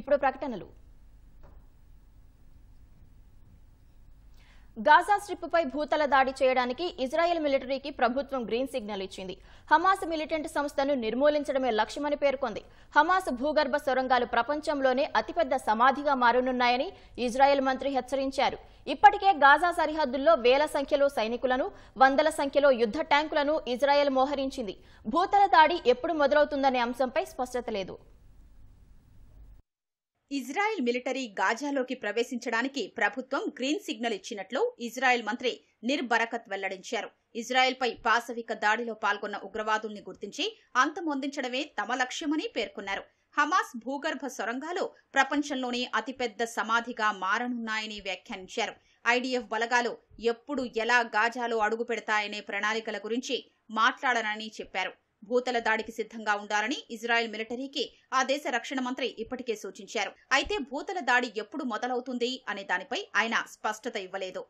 ఇప్పుడు ప్రకటనలు గాజా స్ట్రిప్పై భూతల దాడి చేయడానికి ఇజ్రాయెల్ మిలిటరీకి ప్రభుత్వం గ్రీన్ సిగ్నల్ ఇచ్చింది హమాస్ మిలిటెంట్ సంస్థను నిర్మూలించడమే లక్ష్యమని పేర్కొంది హమాస్ భూగర్భ సొరంగాలు ప్రపంచంలోనే అతిపెద్ద సమాధిగా మారనున్నాయని ఇజ్రాయెల్ మంత్రి హెచ్చరించారు ఇప్పటికే గాజా సరిహద్దుల్లో వేల సంఖ్యలో సైనికులను వందల సంఖ్యలో యుద్ధ ట్యాంకులను ఇజ్రాయెల్ మోహరించింది భూతల దాడి ఎప్పుడు మొదలవుతుందనే అంశంపై స్పష్టత లేదు ఇజ్రాయెల్ మిలిటరీ గాజాలోకి ప్రవేశించడానికి ప్రభుత్వం గ్రీన్ సిగ్నల్ ఇచ్చినట్లు ఇజ్రాయెల్ మంత్రి నిర్బరకత్ వెల్లడించారు ఇజ్రాయెల్పై పాశవిక దాడిలో పాల్గొన్న ఉగ్రవాదుల్ని గుర్తించి అంతమొందించడమే తమ లక్ష్యమని పేర్కొన్నారు హమాస్ భూగర్భ సొరంగాలు ప్రపంచంలోనే అతిపెద్ద సమాధిగా మారనున్నాయని వ్యాఖ్యానించారు ఐడీఎఫ్ బలగాలు ఎప్పుడు ఎలా గాజాలో అడుగు పెడతాయనే ప్రణాళికల గురించి మాట్లాడనని చెప్పారు భూతల దాడికి సిద్ధంగా ఉండాలని ఇజ్రాయెల్ మిలిటరీకి ఆ దేశ రక్షణ మంత్రి ఇప్పటికే సూచించారు అయితే భూతల దాడి ఎప్పుడు మొదలవుతుంది అనే దానిపై ఆయన స్పష్టత ఇవ్వలేదు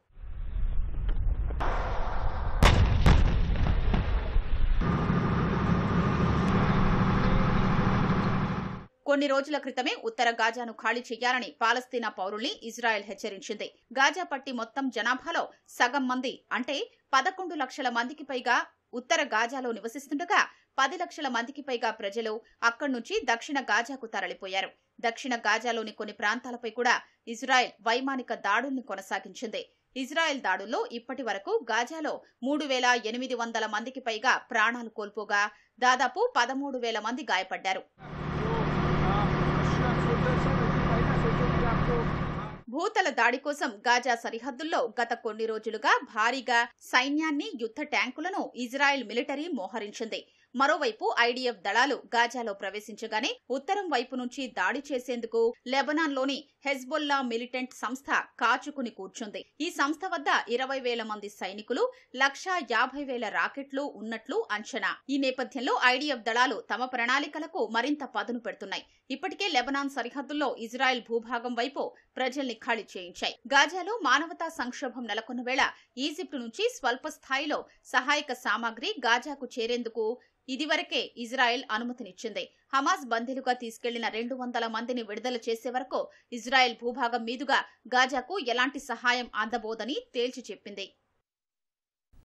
కొన్ని రోజుల క్రితమే ఉత్తర గాజాను ఖాళీ చేయాలని పాలస్తీనా పౌరుల్ని ఇజ్రాయెల్ హెచ్చరించింది గాజా పట్టి మొత్తం జనాభాలో సగం మంది అంటే పదకొండు లక్షల మందికి పైగా ఉత్తర గాజాలో నివసిస్తుండగా పది లక్షల మందికి పైగా ప్రజలు అక్కడి నుంచి దక్షిణ గాజాకు తరలిపోయారు దక్షిణ గాజాలోని కొన్ని ప్రాంతాలపై కూడా ఇజ్రాయెల్ వైమానిక దాడుల్ని కొనసాగించింది ఇజ్రాయెల్ దాడుల్లో ఇప్పటి వరకు గాజాలో మూడు వేల ఎనిమిది వందల మందికి పైగా ప్రాణాలు కోల్పోగా దాదాపు పదమూడు వేల మంది గాయపడ్డారు భూతల దాడి కోసం గాజా సరిహద్దుల్లో గత కొన్ని రోజులుగా భారీగా సైన్యాన్ని యుద్ధ ట్యాంకులను ఇజ్రాయెల్ మిలిటరీ మోహరించింది మరోవైపు ఐడీఎఫ్ దళాలు గాజాలో ప్రవేశించగానే ఉత్తరం వైపు నుంచి దాడి చేసేందుకు లెబనాన్లోని హెజ్బుల్లా మిలిటెంట్ సంస్థ కాచుకుని కూర్చుంది ఈ సంస్థ వద్ద ఇరవై వేల మంది సైనికులు లక్షా యాభై వేల రాకెట్లు ఉన్నట్లు అంచనా ఈ నేపథ్యంలో ఐడీఎఫ్ దళాలు తమ ప్రణాళికలకు మరింత పదును పెడుతున్నాయి ఇప్పటికే లెబనాన్ సరిహద్దుల్లో ఇజ్రాయెల్ భూభాగం వైపు ప్రజల్ని ఖాళీ చేయించాయి గాజాలో మానవతా సంక్షోభం నెలకొన్న వేళ ఈజిప్ట్ నుంచి స్వల్ప స్థాయిలో సహాయక సామాగ్రి గాజాకు చేరేందుకు ఇదివరకే ఇజ్రాయెల్ అనుమతినిచ్చింది హమాస్ బందీలుగా తీసుకెళ్లిన రెండు వందల మందిని విడుదల చేసే వరకు ఇజ్రాయెల్ భూభాగం మీదుగా గాజాకు ఎలాంటి సహాయం అందబోదని తేల్చి చెప్పింది